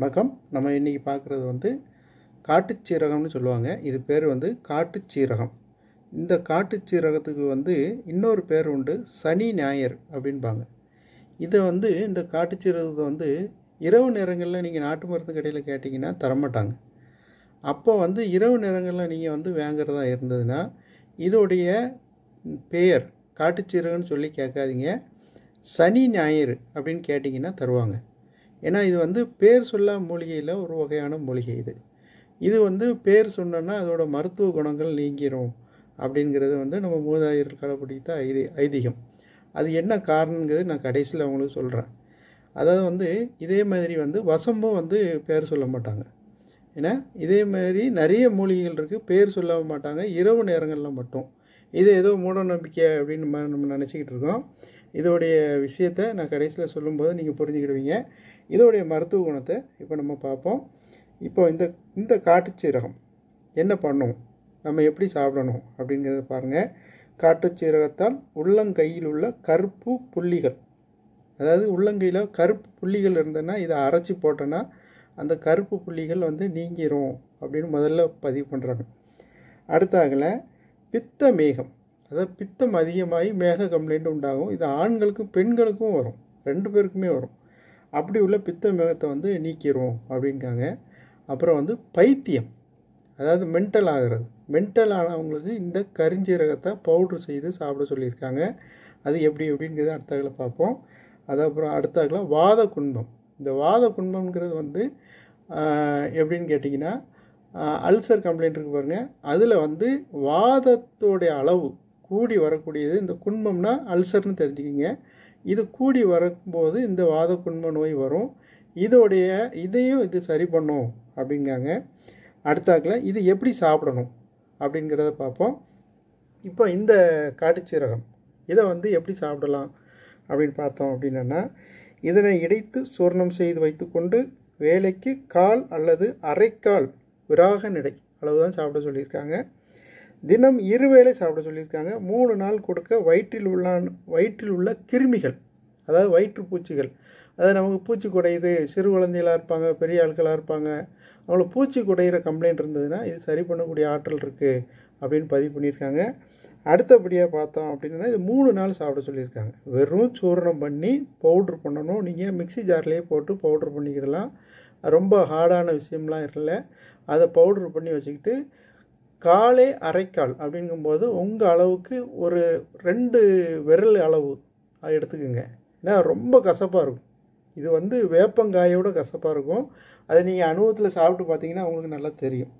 வணக்கம் நம்ம இன்றைக்கி பார்க்குறது வந்து காட்டுச்சீரகம்னு சொல்லுவாங்க இது பேர் வந்து காட்டுச்சீரகம் இந்த காட்டுச்சீரகத்துக்கு வந்து இன்னொரு பேர் உண்டு சனி ஞாயிறு அப்படின்பாங்க இதை வந்து இந்த காட்டுச்சீரகத்தை வந்து இரவு நேரங்களில் நீங்கள் நாட்டு மருந்து கடையில் கேட்டிங்கன்னா தரமாட்டாங்க அப்போ வந்து இரவு நேரங்களில் நீங்கள் வந்து வாங்குறதா இருந்ததுன்னா இதோடைய பெயர் காட்டுச்சீரகம்னு சொல்லி கேட்காதீங்க சனி ஞாயிறு அப்படின்னு கேட்டிங்கன்னா தருவாங்க ஏன்னா இது வந்து பேர் சொல்லா மூலிகையில் ஒரு வகையான மூலிகை இது இது வந்து பேர் சொன்னோன்னா அதோட மருத்துவ குணங்கள் நீங்கிரும் அப்படிங்கிறது வந்து நம்ம மூதாதையர்கள் கடைப்பிடித்த ஐதி ஐதீகம் அது என்ன காரணங்கிறது நான் கடைசியில் அவங்களுக்கு சொல்கிறேன் அதாவது வந்து இதே மாதிரி வந்து வசம்பும் வந்து பேர் சொல்ல மாட்டாங்க ஏன்னா இதே மாதிரி நிறைய மூலிகைகள் இருக்குது பேர் சொல்ல மாட்டாங்க இரவு நேரங்களில் மட்டும் இது ஏதோ மூட நம்பிக்கை அப்படின்னு நம்ம நம்ம நினச்சிக்கிட்டு இருக்கோம் இதோடைய விஷயத்தை நான் கடைசியில் சொல்லும்போது நீங்கள் புரிஞ்சுக்கிடுவீங்க இதோடைய மருத்துவ குணத்தை இப்போ நம்ம பார்ப்போம் இப்போ இந்த இந்த காட்டுச்சீரகம் என்ன பண்ணும் நம்ம எப்படி சாப்பிடணும் அப்படிங்கிறத பாருங்கள் காட்டுச்சீரகத்தால் உள்ளங்கையில் உள்ள கருப்பு புள்ளிகள் அதாவது உள்ளங்கையில் கருப்பு புள்ளிகள் இருந்ததுன்னா இதை அரைச்சி போட்டோன்னா அந்த கருப்பு புள்ளிகள் வந்து நீங்கிரும் அப்படின்னு முதல்ல பதிவு பண்ணுறாங்க அடுத்தாகல பித்த மேகம் அதாவது பித்தம் அதிகமாகி மேக கம்ப்ளைண்ட் உண்டாகும் இது ஆண்களுக்கும் பெண்களுக்கும் வரும் ரெண்டு பேருக்குமே வரும் அப்படி உள்ள பித்த மேகத்தை வந்து நீக்கிடுவோம் அப்படின்காங்க அப்புறம் வந்து பைத்தியம் அதாவது மென்டல் ஆகிறது மென்டல் ஆனவங்களுக்கு இந்த கரிஞ்சீரகத்தை பவுட்ரு செய்து சாப்பிட சொல்லியிருக்காங்க அது எப்படி எப்படிங்கிறத அடுத்தாக்களை பார்ப்போம் அது அப்புறம் அடுத்தாக்களை வாத குன்பம் இந்த வாத குன்பம்ங்கிறது வந்து எப்படின்னு கேட்டிங்கன்னா அல்சர் கம்ப்ளைண்ட் இருக்குது பாருங்கள் அதில் வந்து வாதத்தோடைய அளவு கூடி வரக்கூடியது இந்த குண்மம்னா அல்சர்னு தெரிஞ்சுக்கிங்க இது கூடி வரும்போது இந்த வாத குண்ம நோய் வரும் இதோடைய இதையும் இது சரி பண்ணும் அப்படிங்காங்க அடுத்தாக்கில் இது எப்படி சாப்பிடணும் அப்படிங்கிறத பார்ப்போம் இப்போ இந்த காட்டுச்சீரகம் இதை வந்து எப்படி சாப்பிடலாம் அப்படின்னு பார்த்தோம் அப்படின்னா இதனை இடைத்து சூர்ணம் செய்து வைத்துக்கொண்டு வேலைக்கு கால் அல்லது அரைக்கால் விராக நடை அளவு தான் சாப்பிட சொல்லியிருக்காங்க தினம் இருவேளை சாப்பிட சொல்லியிருக்காங்க மூணு நாள் கொடுக்க வயிற்றில் உள்ள வயிற்றில் உள்ள கிருமிகள் அதாவது வயிற்றுப்பூச்சிகள் அதாவது நமக்கு பூச்சி குடையுது சிறு குழந்தைகளாக இருப்பாங்க பெரிய ஆட்களாக இருப்பாங்க அவங்கள பூச்சி குடையிற கம்ப்ளைண்ட் இருந்ததுன்னா இது சரி பண்ணக்கூடிய ஆற்றல் இருக்குது அப்படின்னு பதிவு பண்ணியிருக்காங்க அடுத்தபடியாக பார்த்தோம் அப்படின்னா இது மூணு நாள் சாப்பிட சொல்லியிருக்காங்க வெறும் சூரணம் பண்ணி பவுட்ரு பண்ணணும் நீங்கள் மிக்சி ஜார்லேயே போட்டு பவுட்ரு பண்ணிக்கிடலாம் ரொம்ப ஹார்டான விஷயம்லாம் இல்லை அதை பவுட்ரு பண்ணி வச்சுக்கிட்டு காலே அரைக்கால் அப்படிங்கும்போது உங்கள் அளவுக்கு ஒரு ரெண்டு விரல் அளவு எடுத்துக்கோங்க ஏன்னா ரொம்ப கசப்பாக இருக்கும் இது வந்து வேப்பங்காயோட கசப்பாக இருக்கும் அதை நீங்கள் அனுபவத்தில் சாப்பிட்டு பார்த்தீங்கன்னா உங்களுக்கு நல்லா தெரியும்